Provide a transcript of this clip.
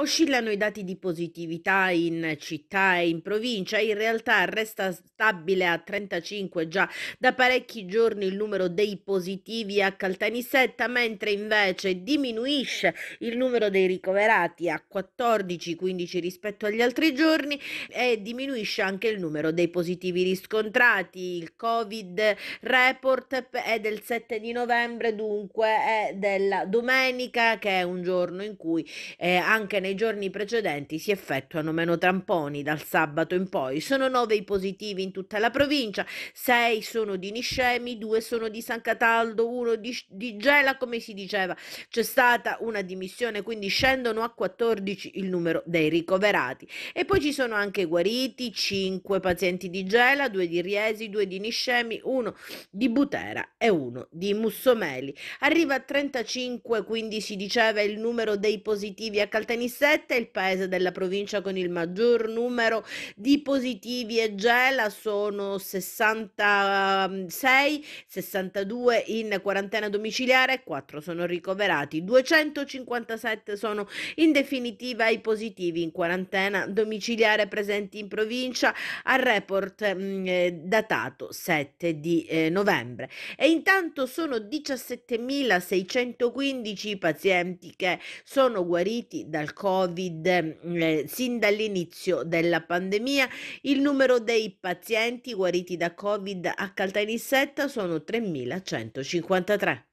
Oscillano i dati di positività in città e in provincia, in realtà resta stabile a 35 già da parecchi giorni il numero dei positivi a Caltanissetta, mentre invece diminuisce il numero dei ricoverati a 14-15 rispetto agli altri giorni e diminuisce anche il numero dei positivi riscontrati. Il Covid report è del 7 di novembre, dunque è della domenica, che è un giorno in cui eh, anche nei nei giorni precedenti si effettuano meno tamponi dal sabato in poi. Sono nove i positivi in tutta la provincia, sei sono di Niscemi, due sono di San Cataldo, uno di, di Gela, come si diceva. C'è stata una dimissione, quindi scendono a 14 il numero dei ricoverati. E poi ci sono anche guariti, cinque pazienti di Gela, due di Riesi, due di Niscemi, uno di Butera e uno di Mussomeli. Arriva a 35, quindi si diceva il numero dei positivi a Caltanissetta 2017 il paese della provincia con il maggior numero di positivi e gela, sono 66, 62 in quarantena domiciliare, 4 sono ricoverati, 257 sono in definitiva i positivi in quarantena domiciliare presenti in provincia al report mh, mm, eh, datato 7 di eh, novembre. E intanto sono 17.615 i pazienti che sono guariti dal Covid Covid eh, sin dall'inizio della pandemia. Il numero dei pazienti guariti da Covid a Caltanissetta sono 3.153.